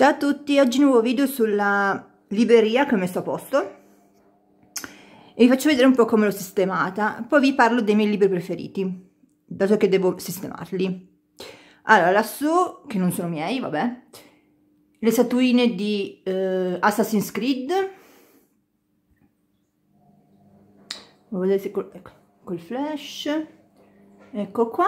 Ciao a tutti, oggi nuovo video sulla libreria che ho messo a posto e vi faccio vedere un po' come l'ho sistemata, poi vi parlo dei miei libri preferiti, dato che devo sistemarli. Allora, lassù, che non sono miei, vabbè, le statuine di eh, Assassin's Creed, vedete col, ecco, col flash, ecco qua,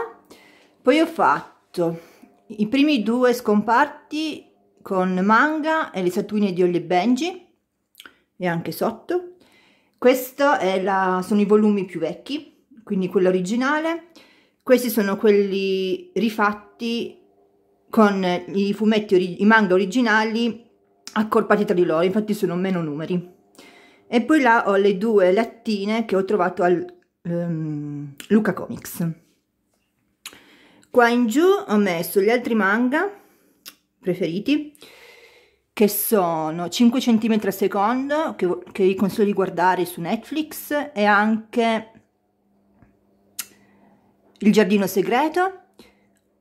poi ho fatto i primi due scomparti con manga e le statuine di Ollie Benji e anche sotto. Questi sono i volumi più vecchi, quindi quello originale. Questi sono quelli rifatti con i fumetti, i manga originali accorpati tra di loro, infatti sono meno numeri. E poi là ho le due lattine che ho trovato al um, Luca Comics. Qua in giù ho messo gli altri manga preferiti che sono 5 cm al secondo che, che vi consiglio di guardare su Netflix e anche Il giardino segreto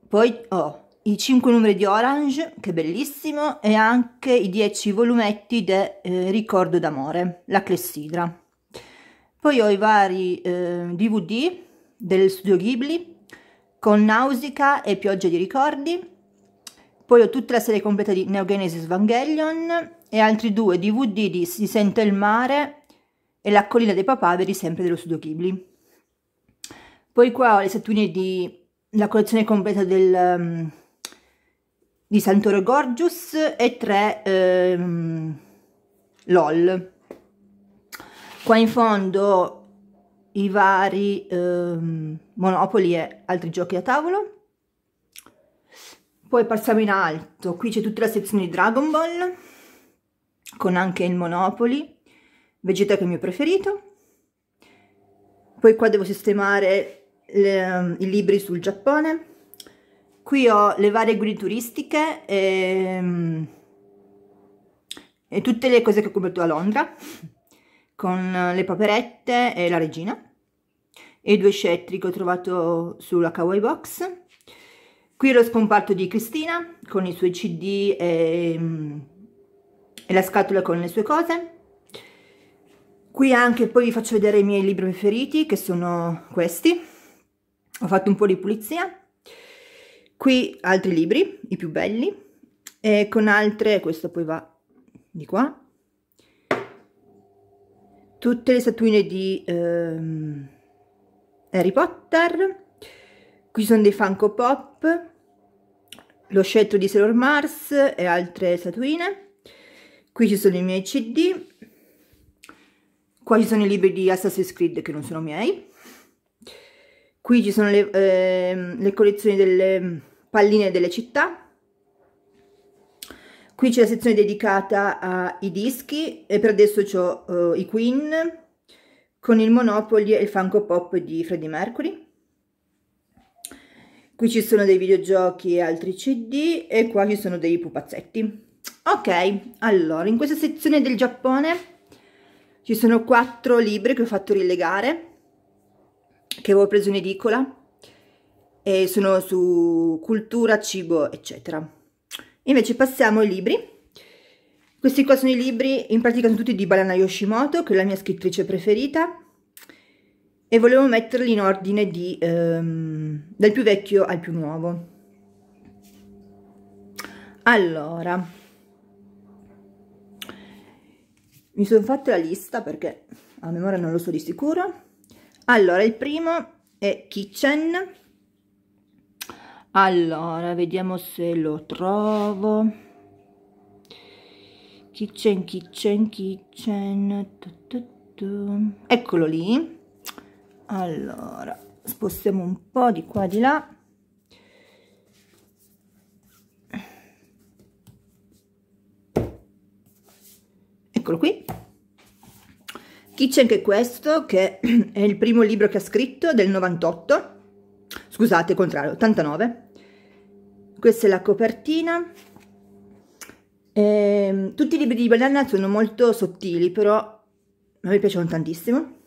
poi ho oh, i 5 numeri di Orange che è bellissimo e anche i 10 volumetti di eh, Ricordo d'amore la clessidra poi ho i vari eh, DVD del studio Ghibli con Nausicaa e Pioggia di ricordi poi ho tutta la serie completa di Neogenesis Evangelion e altri due DVD di Si sente il mare e La collina dei papaveri, sempre dello studio Ghibli. Poi qua ho le statuine di la collezione completa del, um, di Santoro Gorgius e tre um, LOL. Qua in fondo i vari um, Monopoli e altri giochi da tavolo. Poi passiamo in alto, qui c'è tutta la sezione di Dragon Ball, con anche il Monopoli, Vegeta che è il mio preferito. Poi qua devo sistemare le, i libri sul Giappone. Qui ho le varie guide turistiche e, ehm, e tutte le cose che ho comprato a Londra, con le paperette e la regina. E i due scettri che ho trovato sulla Kawaii Box qui lo scomparto di Cristina con i suoi cd e, mm, e la scatola con le sue cose qui anche poi vi faccio vedere i miei libri preferiti che sono questi ho fatto un po' di pulizia qui altri libri, i più belli e con altre, questo poi va di qua tutte le statuine di ehm, Harry Potter qui sono dei Funko Pop lo scettro di Sailor Mars e altre statuine. Qui ci sono i miei CD. Qua ci sono i libri di Assassin's Creed che non sono miei. Qui ci sono le, eh, le collezioni delle mm, palline delle città. Qui c'è la sezione dedicata ai dischi e per adesso ho uh, eh, i Queen con il Monopoly e il Funko Pop di Freddie Mercury qui ci sono dei videogiochi e altri cd e qua ci sono dei pupazzetti ok allora in questa sezione del Giappone ci sono quattro libri che ho fatto rilegare che avevo preso in edicola e sono su cultura, cibo eccetera invece passiamo ai libri questi qua sono i libri in pratica sono tutti di Balana Yoshimoto che è la mia scrittrice preferita e volevo metterli in ordine di, ehm, dal più vecchio al più nuovo. Allora, mi sono fatta la lista perché a memoria non lo so di sicuro. Allora, il primo è Kitchen. Allora, vediamo se lo trovo. Kitchen, kitchen, kitchen. Tu, tu, tu. Eccolo lì allora spostiamo un po di qua di là eccolo qui chi c'è anche questo che è il primo libro che ha scritto del 98 scusate contrario 89 questa è la copertina e, ehm, tutti i libri di banana sono molto sottili però a me piacevano tantissimo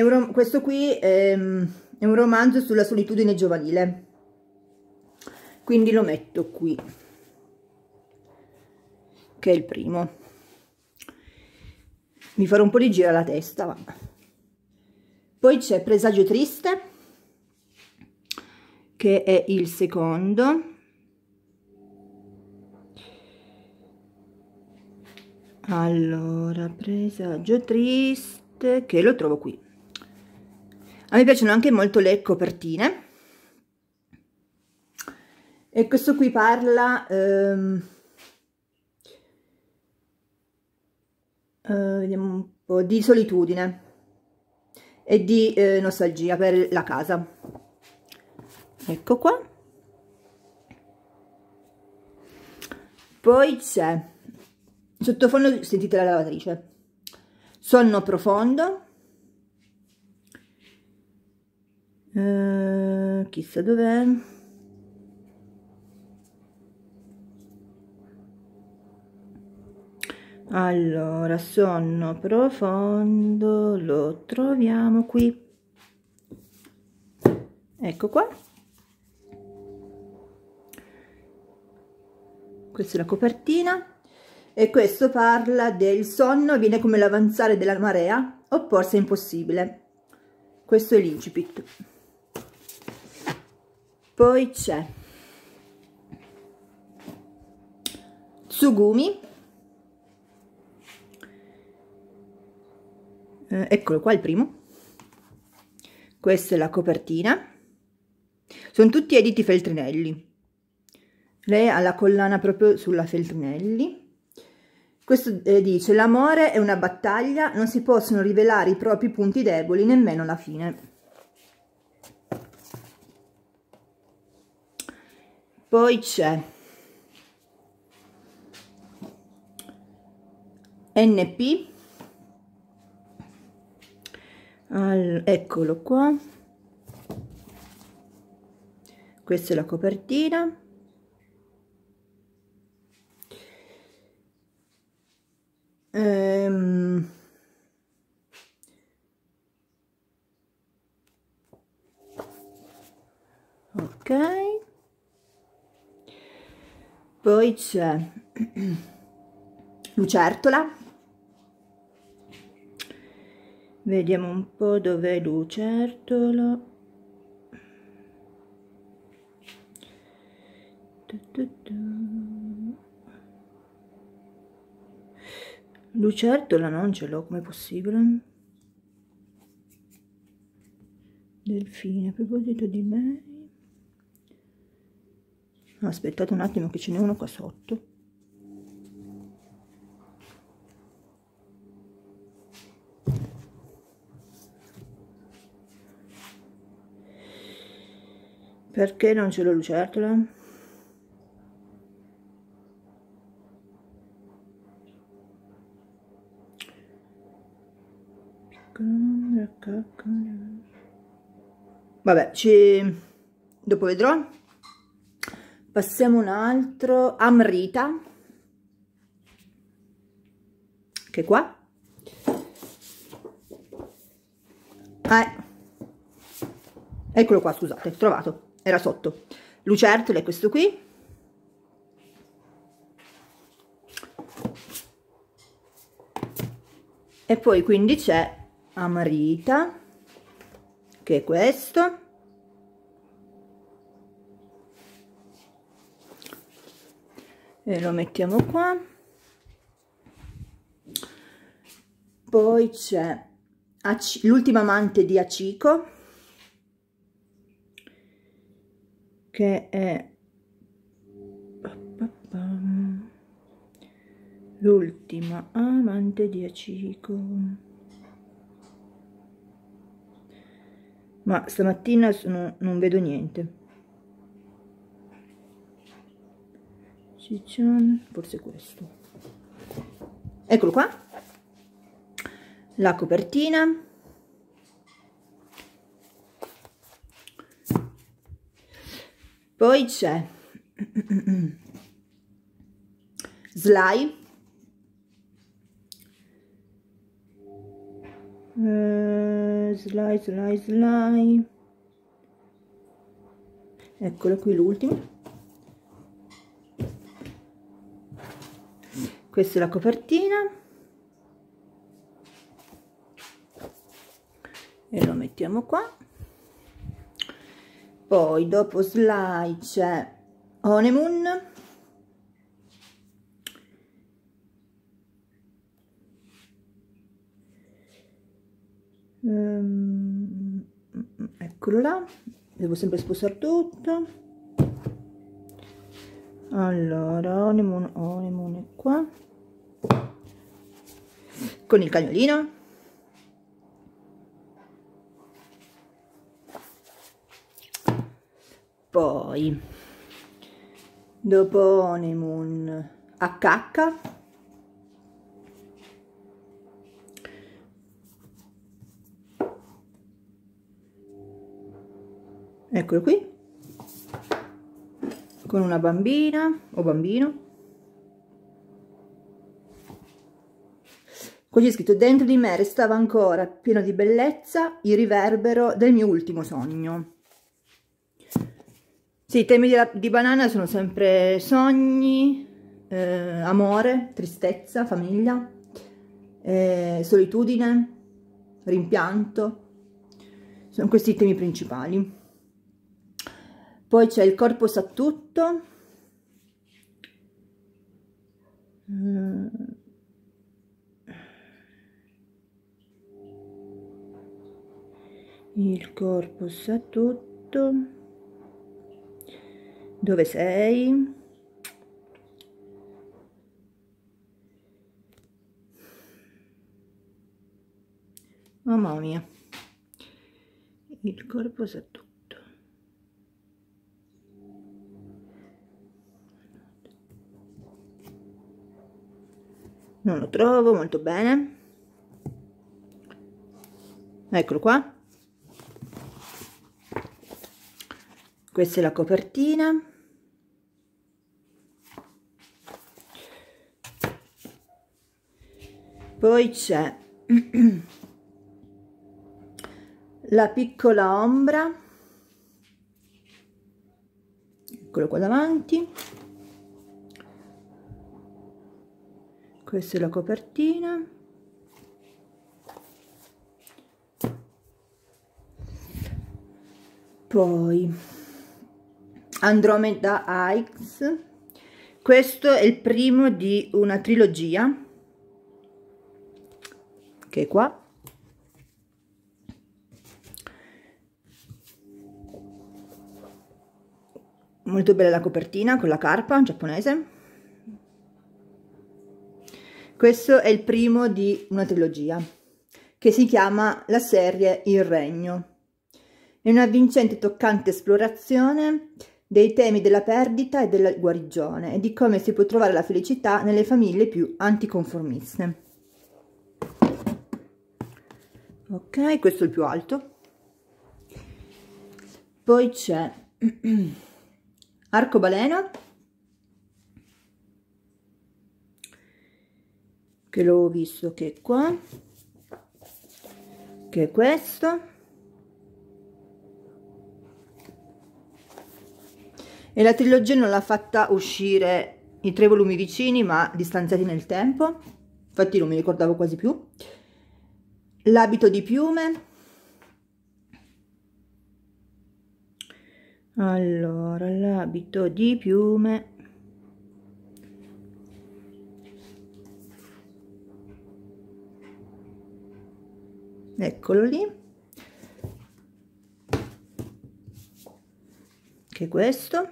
un, questo qui è, ehm, è un romanzo sulla solitudine giovanile quindi lo metto qui che è il primo mi farò un po' di giro alla testa va. poi c'è Presagio Triste che è il secondo allora Presagio Triste che lo trovo qui a me piacciono anche molto le copertine. E questo qui parla... Ehm, eh, vediamo un po', di solitudine e di eh, nostalgia per la casa. Ecco qua. Poi c'è... Sottofondo sentite la lavatrice. Sonno profondo Eh, chissà dov'è allora sonno profondo lo troviamo qui ecco qua questa è la copertina e questo parla del sonno viene come l'avanzare della marea opporsi è impossibile questo è l'incipit poi c'è Tsugumi eh, eccolo qua il primo questa è la copertina sono tutti editi Feltrinelli lei ha la collana proprio sulla Feltrinelli questo eh, dice l'amore è una battaglia non si possono rivelare i propri punti deboli nemmeno alla fine poi c'è NP All, eccolo qua questa è la copertina poi c'è lucertola vediamo un po' dove lucertola lucertola non ce l'ho come possibile delfine a proposito di me aspettate un attimo che ce n'è uno qua sotto perché non c'è la lucertola? vabbè ci dopo vedrò passiamo un altro amrita che qua eh. eccolo qua scusate trovato era sotto lucertole questo qui e poi quindi c'è amrita che è questo e lo mettiamo qua poi c'è l'ultima amante di Acico che è l'ultima amante di Acico ma stamattina sono, non vedo niente forse questo eccolo qua la copertina poi c'è Sly uh, Sly Sly Sly eccolo qui l'ultimo questa è la copertina e lo mettiamo qua poi dopo slide c'è honeymoon ehm, mm, mm, mm, eccolo là devo sempre sposare tutto allora onemone onemone qua con il cagnolino poi dopo a cacca eccolo qui con una bambina o bambino Così scritto, dentro di me restava ancora, pieno di bellezza, il riverbero del mio ultimo sogno. Sì, i temi di, di Banana sono sempre sogni, eh, amore, tristezza, famiglia, eh, solitudine, rimpianto. Sono questi i temi principali poi c'è il corpo sa tutto mm. il corpo sa tutto dove sei mamma mia il corpo sa tutto non lo trovo molto bene eccolo qua questa è la copertina poi c'è la piccola ombra eccolo qua davanti questa è la copertina poi Andromeda Hikes questo è il primo di una trilogia che è qua molto bella la copertina con la carpa giapponese questo è il primo di una trilogia che si chiama la serie Il Regno. È una vincente e toccante esplorazione dei temi della perdita e della guarigione e di come si può trovare la felicità nelle famiglie più anticonformiste. Ok, questo è il più alto. Poi c'è Arcobaleno che l'ho visto che qua che è questo e la trilogia non l'ha fatta uscire i tre volumi vicini ma distanziati nel tempo infatti non mi ricordavo quasi più l'abito di piume allora l'abito di piume eccolo lì che questo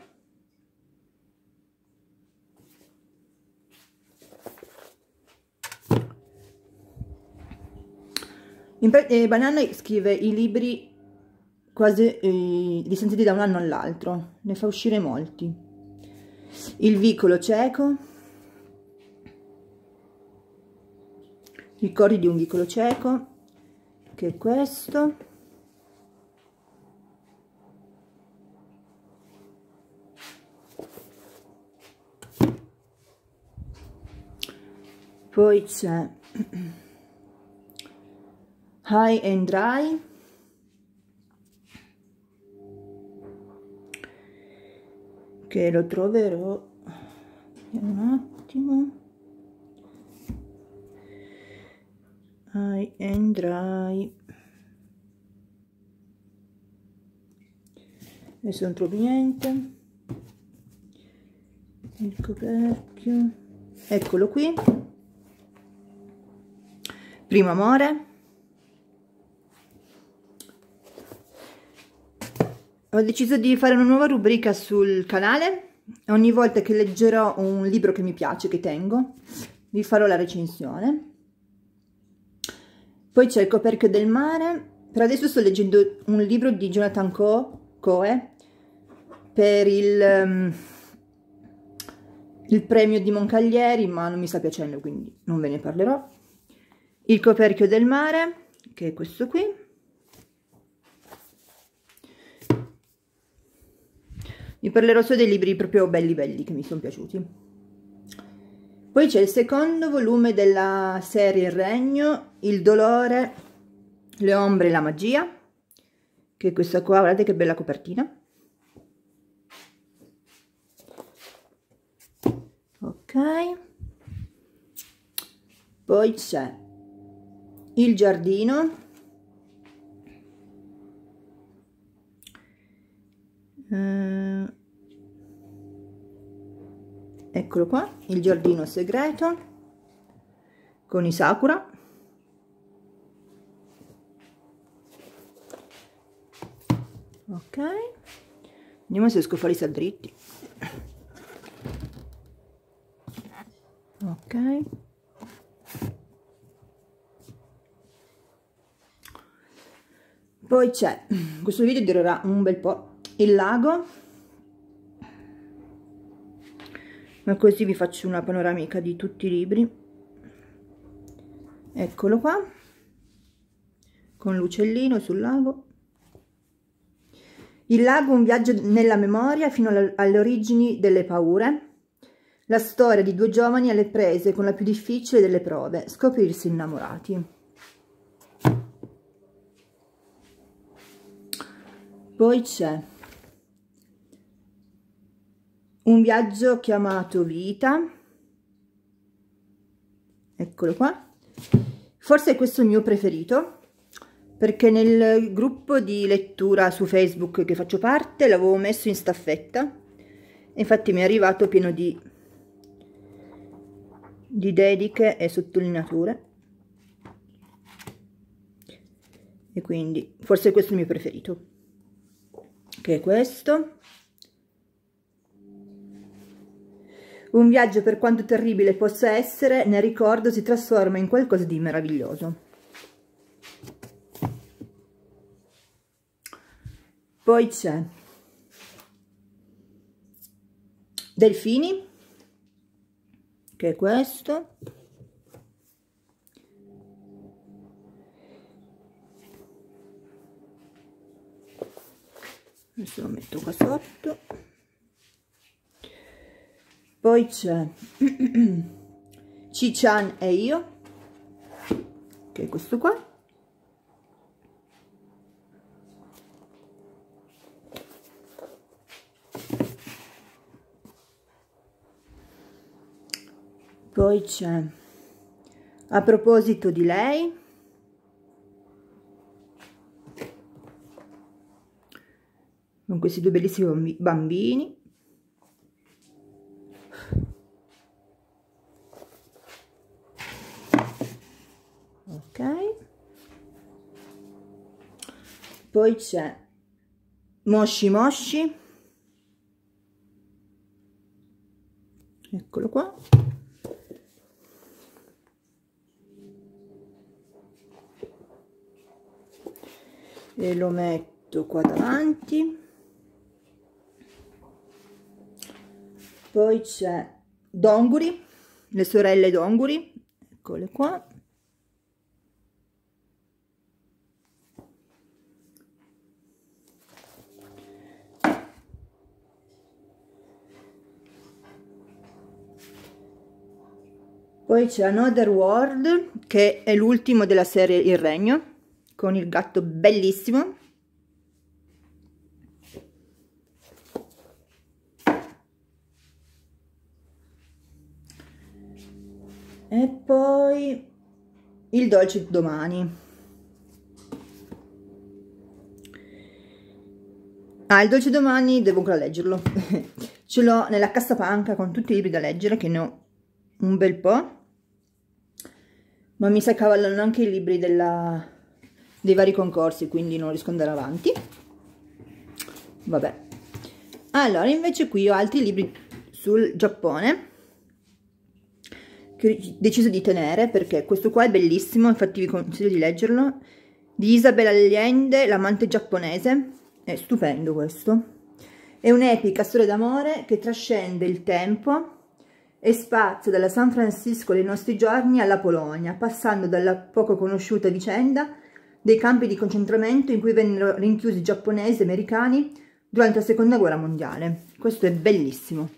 eh, Banana scrive i libri quasi eh, dissentiti da un anno all'altro, ne fa uscire molti. Il vicolo cieco, i cori di un vicolo cieco, anche questo poi c'è high and dry che lo troverò un attimo high and dry adesso non trovo niente il coperchio eccolo qui primo amore ho deciso di fare una nuova rubrica sul canale ogni volta che leggerò un libro che mi piace che tengo vi farò la recensione poi c'è Il coperchio del mare, per adesso sto leggendo un libro di Jonathan Coe, Coe per il, um, il premio di Moncaglieri, ma non mi sta piacendo, quindi non ve ne parlerò. Il coperchio del mare, che è questo qui. Vi parlerò solo dei libri proprio belli belli che mi sono piaciuti. Poi c'è il secondo volume della serie Il Regno, il dolore, le ombre e la magia, che è questa qua, guardate che bella copertina. Ok. Poi c'è il giardino. Eh, eccolo qua, il giardino segreto con i sakura. ok vediamo se riesco a fare i saldritti ok poi c'è questo video durerà un bel po' il lago ma così vi faccio una panoramica di tutti i libri eccolo qua con l'uccellino sul lago il lago un viaggio nella memoria fino alle origini delle paure. La storia di due giovani alle prese con la più difficile delle prove, scoprirsi innamorati. Poi c'è un viaggio chiamato vita. Eccolo qua. Forse questo è il mio preferito perché nel gruppo di lettura su Facebook che faccio parte l'avevo messo in staffetta infatti mi è arrivato pieno di, di dediche e sottolineature e quindi forse questo è il mio preferito che è questo un viaggio per quanto terribile possa essere nel ricordo si trasforma in qualcosa di meraviglioso poi c'è delfini che è questo adesso lo metto qua sotto poi c'è Ciccian e io che è questo qua poi c'è a proposito di lei con questi due bellissimi bambini ok poi c'è Moshi Moshi eccolo qua e lo metto qua davanti poi c'è Donguri le sorelle Donguri eccole qua Poi c'è Another World, che è l'ultimo della serie Il Regno con il gatto bellissimo e poi il dolce domani ah il dolce domani devo ancora leggerlo ce l'ho nella cassapanca con tutti i libri da leggere che ne ho un bel po' ma mi si accavallano anche i libri della dei vari concorsi, quindi non riesco ad andare avanti. Vabbè. Allora, invece qui ho altri libri sul Giappone che ho deciso di tenere perché questo qua è bellissimo, infatti vi consiglio di leggerlo, di Isabel Allende, l'amante giapponese, è stupendo questo. È un'epica storia d'amore che trascende il tempo e spazio dalla San Francisco dei nostri giorni alla Polonia, passando dalla poco conosciuta vicenda dei campi di concentramento in cui vennero rinchiusi giapponesi e americani durante la seconda guerra mondiale. Questo è bellissimo.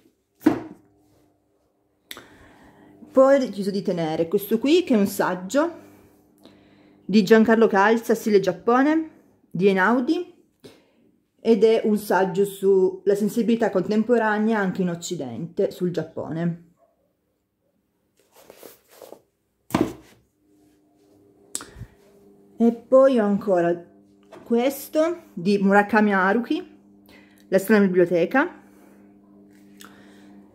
Poi ho deciso di tenere questo qui che è un saggio di Giancarlo Calza, Stile Giappone, di Enaudi ed è un saggio sulla sensibilità contemporanea anche in Occidente sul Giappone. e poi ho ancora questo di Murakami Haruki la strana biblioteca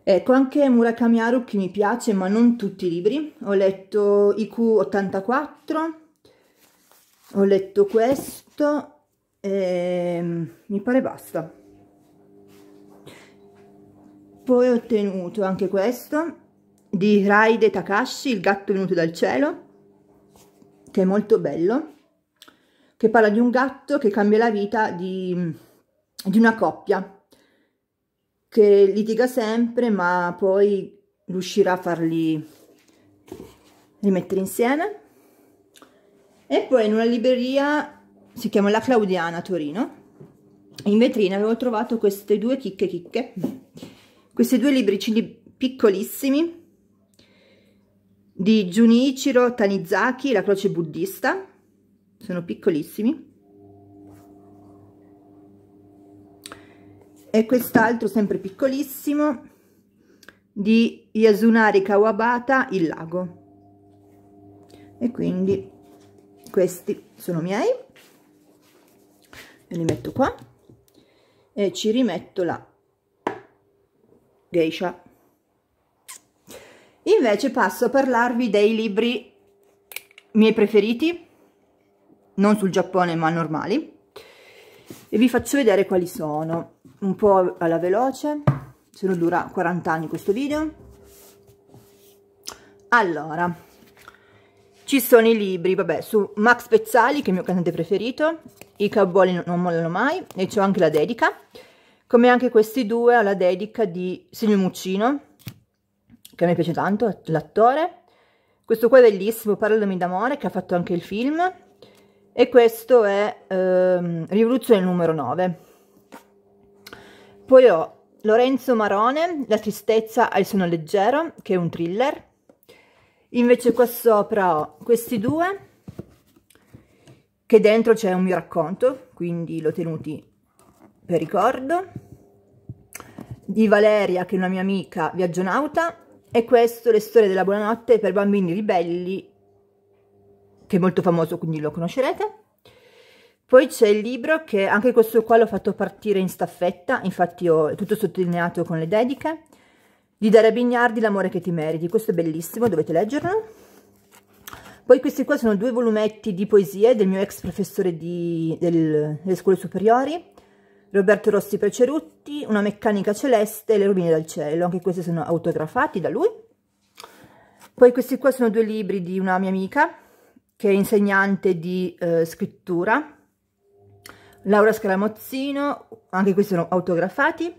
ecco anche Murakami Haruki mi piace ma non tutti i libri ho letto IQ84 ho letto questo e ehm, mi pare basta poi ho ottenuto anche questo di Raide Takashi, il gatto venuto dal cielo che è molto bello, che parla di un gatto che cambia la vita di, di una coppia, che litiga sempre ma poi riuscirà a farli rimettere insieme. E poi in una libreria, si chiama La Claudiana Torino, in vetrina avevo trovato queste due chicche chicche, questi due libricini piccolissimi, di Junichiro Tanizaki, la croce buddista, sono piccolissimi. E quest'altro, sempre piccolissimo, di Yasunari Kawabata, il lago. E quindi questi sono miei. Io li metto qua e ci rimetto la geisha. Invece passo a parlarvi dei libri miei preferiti, non sul Giappone ma normali, e vi faccio vedere quali sono, un po' alla veloce, se non dura 40 anni questo video. Allora, ci sono i libri, vabbè, su Max Pezzali, che è il mio cantante preferito, i cowboy non mollano mai, e c'ho anche la dedica, come anche questi due ho la dedica di Silvio Muccino, che a me piace tanto, l'attore. Questo qua è bellissimo, Parlami d'amore, che ha fatto anche il film. E questo è ehm, Rivoluzione numero 9. Poi ho Lorenzo Marone, La tristezza al sonno leggero, che è un thriller. Invece qua sopra ho questi due, che dentro c'è un mio racconto, quindi l'ho tenuti per ricordo. Di Valeria, che è una mia amica viaggionauta, e questo Le storie della buonanotte per bambini ribelli, che è molto famoso, quindi lo conoscerete. Poi c'è il libro che anche questo qua l'ho fatto partire in staffetta, infatti ho tutto sottolineato con le dediche, di Daria Bignardi, L'amore che ti meriti, questo è bellissimo, dovete leggerlo. Poi questi qua sono due volumetti di poesie del mio ex professore di, del, delle scuole superiori, Roberto Rossi Precerutti, Una meccanica celeste e Le rovine dal cielo, anche questi sono autografati da lui. Poi questi qua sono due libri di una mia amica, che è insegnante di eh, scrittura, Laura Scaramozzino, anche questi sono autografati,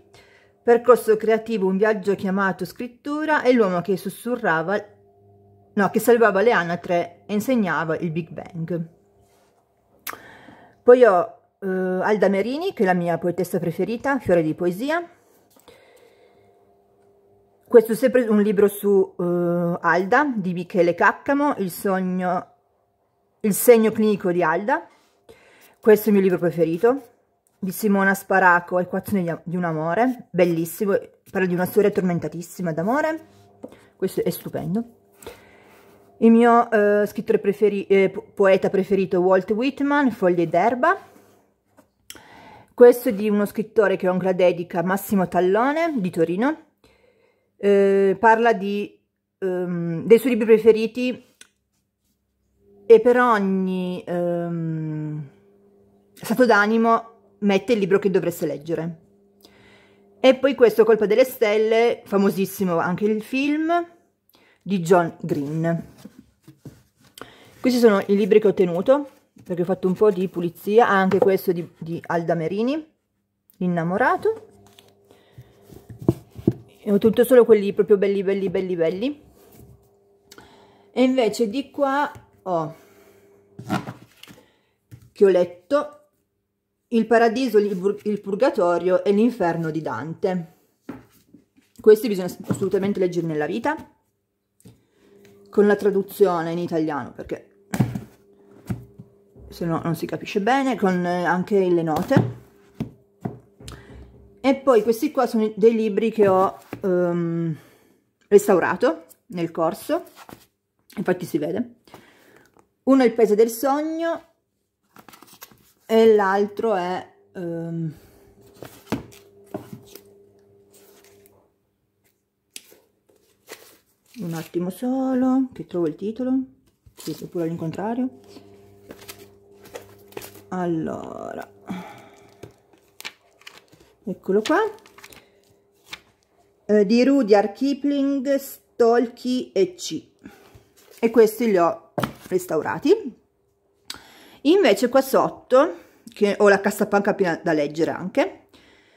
Percorso creativo, un viaggio chiamato scrittura e l'uomo che sussurrava, no, che salvava le anatre e insegnava il Big Bang. Poi ho Uh, Alda Merini, che è la mia poetessa preferita, Fiore di Poesia. Questo è sempre un libro su uh, Alda, di Michele Caccamo, il, sogno, il segno clinico di Alda. Questo è il mio libro preferito, di Simona Sparaco, Equazione di un amore, bellissimo, parla di una storia tormentatissima d'amore, questo è stupendo. Il mio uh, scrittore preferi eh, poeta preferito Walt Whitman, Foglie d'erba. Questo è di uno scrittore che ho anche la dedica, Massimo Tallone, di Torino. Eh, parla di, um, dei suoi libri preferiti e per ogni um, stato d'animo mette il libro che dovreste leggere. E poi questo Colpa delle stelle, famosissimo anche il film di John Green. Questi sono i libri che ho tenuto perché ho fatto un po' di pulizia, anche questo di, di Alda Merini, l'innamorato. E ho tutto solo quelli proprio belli, belli, belli, belli. E invece di qua ho, che ho letto, il paradiso, il purgatorio e l'inferno di Dante. Questi bisogna assolutamente leggere nella vita, con la traduzione in italiano, perché se no non si capisce bene, con eh, anche le note. E poi questi qua sono dei libri che ho um, restaurato nel corso, infatti si vede. Uno è Il paese del sogno e l'altro è... Um, un attimo solo, che trovo il titolo, sì, oppure all'incontrario allora eccolo qua eh, di Rudyard Kipling Stolki e C e questi li ho restaurati invece qua sotto che ho la cassapanca piena da leggere anche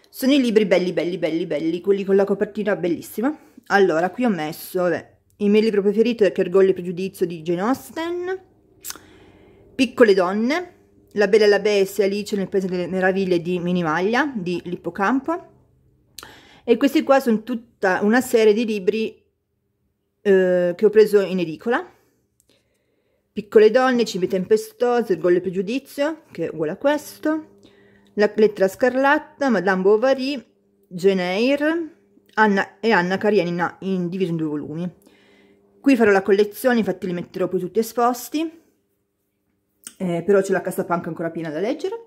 sono i libri belli belli belli belli quelli con la copertina bellissima allora qui ho messo vabbè, il mio libro preferito è Che orgoglio e pregiudizio di Jane Austen Piccole donne la Bella e la Bestia, Alice nel Paese delle Meraviglie di Minimaglia, di Lippocampo. E questi qua sono tutta una serie di libri eh, che ho preso in edicola. Piccole donne, Cibi tempestosi, Orgoglio e pregiudizio, che è uguale a questo. La lettera scarlatta, Madame Bovary, Geneir Anna e Anna Karenina in diviso in due volumi. Qui farò la collezione, infatti li metterò poi tutti esposti eh, però c'è la cassa cassapanca ancora piena da leggere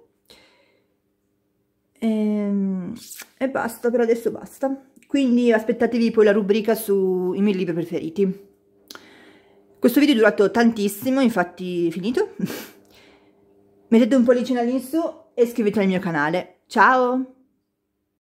e, ehm, e, basta, per adesso basta quindi aspettatevi poi la rubrica sui miei libri preferiti questo video è durato tantissimo, infatti è finito mettete un pollicino all'insù e iscrivetevi al mio canale ciao